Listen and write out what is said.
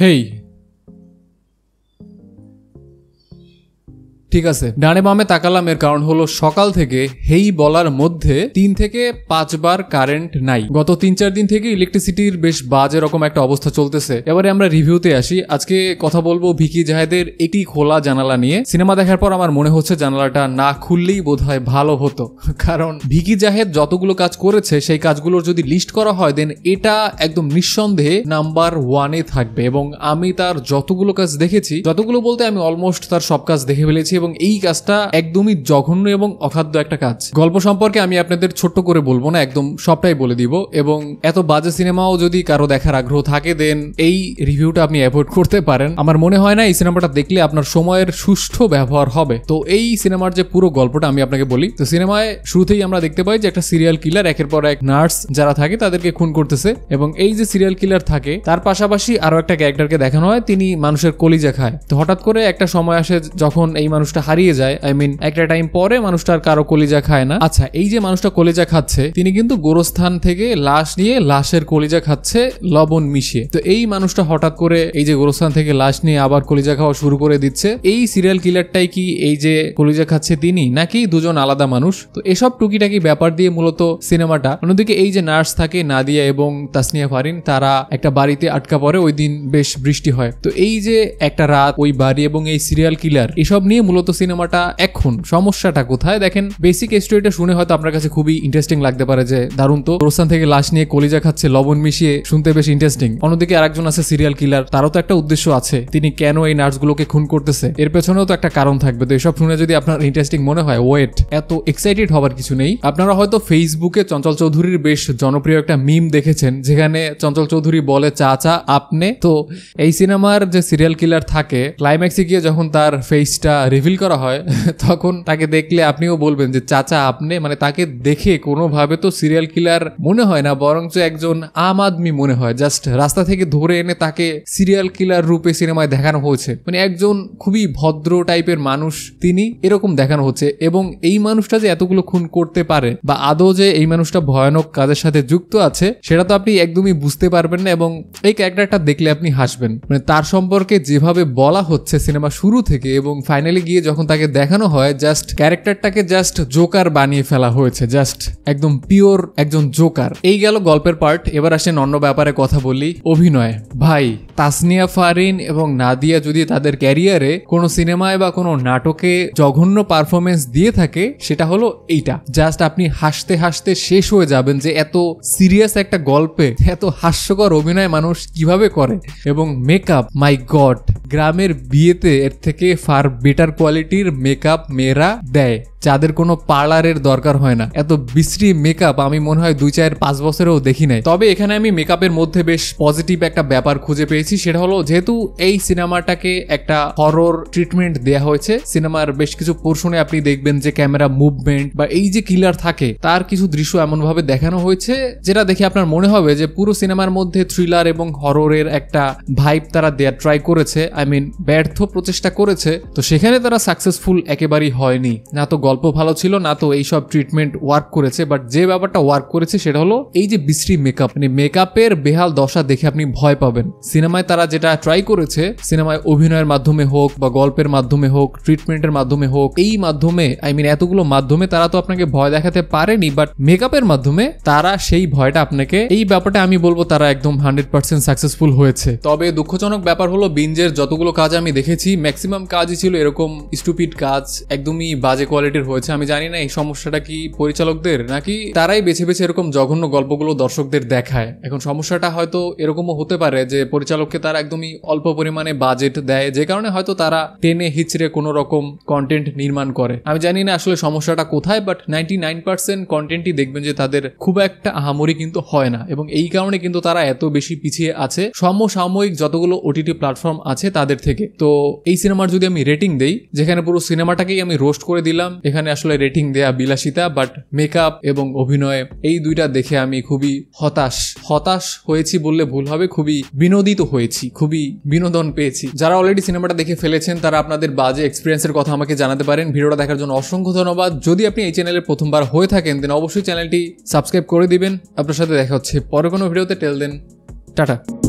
Hey, ঠিক আছে ডানে বামে তাকালাম এর কারণ হলো সকাল থেকে হেই বলার মধ্যে তিন থেকে পাঁচবার কারেন্ট নাই গত তিন চার দিন থেকে ইলেকট্রিসিটির বেশ বাজে রকম একটা অবস্থা চলতেছে এবারে আমরা রিভিউতে আসি আজকে কথা বলবো ভিকি জাহেদের এটি খোলা জানালা নিয়ে সিনেমা দেখার পর আমার মনে হচ্ছে জানালাটা না খুললেই বোধ হয় ভালো হতো কারণ ভিকি জাহেদ যতগুলো কাজ করেছে সেই কাজগুলোর যদি লিস্ট করা হয় দেন এটা একদম নিঃসন্দেহে নাম্বার ওয়ানে থাকবে এবং আমি তার যতগুলো কাজ দেখেছি যতগুলো বলতে আমি অলমোস্ট তার সব কাজ দেখে ফেলেছি এবং এই কাজটা একদমই জঘন্য এবং অখাদ্য একটা কাজ গল্প সম্পর্কে আমি আপনাদের ছোট্ট করে বলবো না একদম সবটাই বলে দিব এবং এত বাজে সিনেমাও যদি কারো দেখার আগ্রহ থাকে দেন এই রিভিউটা আপনি অ্যাভয়েড করতে পারেন আমার মনে হয় না এই সিনেমাটা দেখলে আপনার সময়ের সুষ্ঠু ব্যবহার হবে তো এই সিনেমার যে পুরো গল্পটা আমি আপনাকে বলি তো সিনেমায় শুরুতেই আমরা দেখতে পাই যে একটা সিরিয়াল কিলার একের পর এক নার্স যারা থাকে তাদেরকে খুন করতেছে এবং এই যে সিরিয়াল কিলার থাকে তার পাশাপাশি আরো একটা ক্যারেক্টারকে দেখানো হয় তিনি মানুষের কলিজা খায় তো হঠাৎ করে একটা সময় আসে যখন এই মানুষ মানুষটা হারিয়ে যায় আই মিন একটা টাইম পরে আর কারো কলিজা খায় না আচ্ছা এই যে মানুষটা কলিজা খাচ্ছে তিনি কিন্তু গোরস্থান থেকে লাশ নিয়ে লাশের কলিজা খাচ্ছে লবণ মিশিয়ে তো এই মানুষটা হঠাৎ করে এই যে গোরস্থান থেকে লাশ নিয়ে আবার কলিজা খাওয়া শুরু করে দিচ্ছে এই সিরিয়াল কিলারটাই কি এই যে কলিজা খাচ্ছে তিনি নাকি দুজন আলাদা মানুষ তো এসব টুকিটাকি ব্যাপার দিয়ে মূলত সিনেমাটা অন্যদিকে এই যে নার্স থাকে নাদিয়া এবং তাসনিয়া ফারিন তারা একটা বাড়িতে আটকা পড়ে ওই দিন বেশ বৃষ্টি হয় তো এই যে একটা রাত ওই বাড়ি এবং এই সিরিয়াল কিলার এসব নিয়ে মূলত মূলত সিনেমাটা এখন সমস্যাটা কোথায় দেখেন বেসিক স্টোরিটা শুনে হয়তো আপনার কাছে খুবই ইন্টারেস্টিং লাগতে পারে যে দারুণ তো রোস্তান থেকে লাশ নিয়ে কলিজা খাচ্ছে লবণ মিশিয়ে শুনতে বেশ ইন্টারেস্টিং অন্যদিকে আরেকজন আছে সিরিয়াল কিলার তারও তো একটা উদ্দেশ্য আছে তিনি কেন এই নার্সগুলোকে খুন করতেছে এর পেছনেও তো একটা কারণ থাকবে তো এসব শুনে যদি আপনার ইন্টারেস্টিং মনে হয় ওয়েট এত এক্সাইটেড হবার কিছু নেই আপনারা হয়তো ফেসবুকে চঞ্চল চৌধুরীর বেশ জনপ্রিয় একটা মিম দেখেছেন যেখানে চঞ্চল চৌধুরী বলে চাচা আপনি তো এই সিনেমার যে সিরিয়াল কিলার থাকে ক্লাইম্যাক্সে গিয়ে যখন তার ফেসটা রিভিল রিভিল করা হয় তখন তাকে দেখলে আপনিও বলবেন যে চাচা আপনি মানে তাকে দেখে কোনোভাবে তো সিরিয়াল কিলার মনে হয় না বরঞ্চ একজন আম আদমি মনে হয় জাস্ট রাস্তা থেকে ধরে এনে তাকে সিরিয়াল কিলার রূপে সিনেমায় দেখানো হয়েছে মানে একজন খুবই ভদ্র টাইপের মানুষ তিনি এরকম দেখানো হচ্ছে এবং এই মানুষটা যে এতগুলো খুন করতে পারে বা আদৌ যে এই মানুষটা ভয়ানক কাজের সাথে যুক্ত আছে সেটা তো আপনি একদমই বুঝতে পারবেন না এবং এই ক্যারেক্টারটা দেখলে আপনি হাসবেন মানে তার সম্পর্কে যেভাবে বলা হচ্ছে সিনেমা শুরু থেকে এবং ফাইনালি গিয়ে দিয়ে যখন তাকে দেখানো হয় জাস্ট ক্যারেক্টারটাকে জাস্ট জোকার বানিয়ে ফেলা হয়েছে জাস্ট একদম পিওর একজন জোকার এই গেল গল্পের পার্ট এবার আসেন অন্য ব্যাপারে কথা বলি অভিনয় ভাই তাসনিয়া ফারিন এবং নাদিয়া যদি তাদের ক্যারিয়ারে কোনো সিনেমায় বা কোনো নাটকে জঘন্য পারফরমেন্স দিয়ে থাকে সেটা হলো এইটা জাস্ট আপনি হাসতে হাসতে শেষ হয়ে যাবেন যে এত সিরিয়াস একটা গল্পে এত হাস্যকর অভিনয় মানুষ কিভাবে করে এবং মেকআপ মাই গড গ্রামের বিয়েতে এর থেকে far better quality quality makeup मेरा दे যাদের কোনো পার্লারের দরকার হয় না এত বিশ্রী মেকআপ আমি মনে হয় দুই চারের পাঁচ বছরেও দেখি নাই তবে এখানে আমি মেকআপের মধ্যে বেশ পজিটিভ একটা ব্যাপার খুঁজে পেয়েছি সেটা হলো যেহেতু এই সিনেমাটাকে একটা হরর ট্রিটমেন্ট দেয়া হয়েছে সিনেমার বেশ কিছু পোর্শনে আপনি দেখবেন যে ক্যামেরা মুভমেন্ট বা এই যে কিলার থাকে তার কিছু দৃশ্য এমনভাবে দেখানো হয়েছে যেটা দেখে আপনার মনে হবে যে পুরো সিনেমার মধ্যে থ্রিলার এবং হররের একটা ভাইব তারা দেয়া ট্রাই করেছে আই মিন ব্যর্থ প্রচেষ্টা করেছে তো সেখানে তারা সাকসেসফুল একেবারেই হয়নি না তো গল্প ভালো ছিল না তো এইসব ট্রিটমেন্ট ওয়ার্ক করেছে বাট যে ব্যাপারটা ওয়ার্ক করেছে সেটা হলো এই যে বিশ্রী মেকআপ মানে মেকআপের বেহাল দশা দেখে আপনি ভয় পাবেন সিনেমায় তারা যেটা ট্রাই করেছে সিনেমায় অভিনয়ের মাধ্যমে হোক বা গল্পের মাধ্যমে হোক ট্রিটমেন্টের মাধ্যমে হোক এই মাধ্যমে আই মিন এতগুলো মাধ্যমে তারা তো আপনাকে ভয় দেখাতে পারেনি বাট মেকআপের মাধ্যমে তারা সেই ভয়টা আপনাকে এই ব্যাপারটা আমি বলবো তারা একদম হান্ড্রেড পার্সেন্ট সাকসেসফুল হয়েছে তবে দুঃখজনক ব্যাপার হলো বিঞ্জের যতগুলো কাজ আমি দেখেছি ম্যাক্সিমাম কাজই ছিল এরকম স্টুপিড কাজ একদমই বাজে কোয়ালিটি রিলেটেড হয়েছে আমি জানি না এই সমস্যাটা কি পরিচালকদের নাকি তারাই বেছে বেছে এরকম জঘন্য গল্পগুলো দর্শকদের দেখায় এখন সমস্যাটা হয়তো এরকমও হতে পারে যে পরিচালককে তারা একদমই অল্প পরিমাণে বাজেট দেয় যে কারণে হয়তো তারা টেনে হিচড়ে কোনো রকম কন্টেন্ট নির্মাণ করে আমি জানি না আসলে সমস্যাটা কোথায় বাট নাইনটি নাইন পার্সেন্ট কন্টেন্টই দেখবেন যে তাদের খুব একটা আহামরি কিন্তু হয় না এবং এই কারণে কিন্তু তারা এত বেশি পিছিয়ে আছে সমসাময়িক যতগুলো ওটিটি প্ল্যাটফর্ম আছে তাদের থেকে তো এই সিনেমার যদি আমি রেটিং দেই যেখানে পুরো সিনেমাটাকেই আমি রোস্ট করে দিলাম এখানে আসলে রেটিং দেয়া বিলাসিতা বাট মেকআপ এবং অভিনয় এই দুইটা দেখে আমি খুবই হতাশ হতাশ হয়েছি বললে ভুল হবে খুবই বিনোদিত হয়েছি খুবই বিনোদন পেয়েছি যারা অলরেডি সিনেমাটা দেখে ফেলেছেন তারা আপনাদের বাজে এক্সপিরিয়েন্সের কথা আমাকে জানাতে পারেন ভিডিওটা দেখার জন্য অসংখ্য ধন্যবাদ যদি আপনি এই চ্যানেলে প্রথমবার হয়ে থাকেন দেন অবশ্যই চ্যানেলটি সাবস্ক্রাইব করে দিবেন আপনার সাথে দেখা হচ্ছে পরে কোনো ভিডিওতে টেল দেন টাটা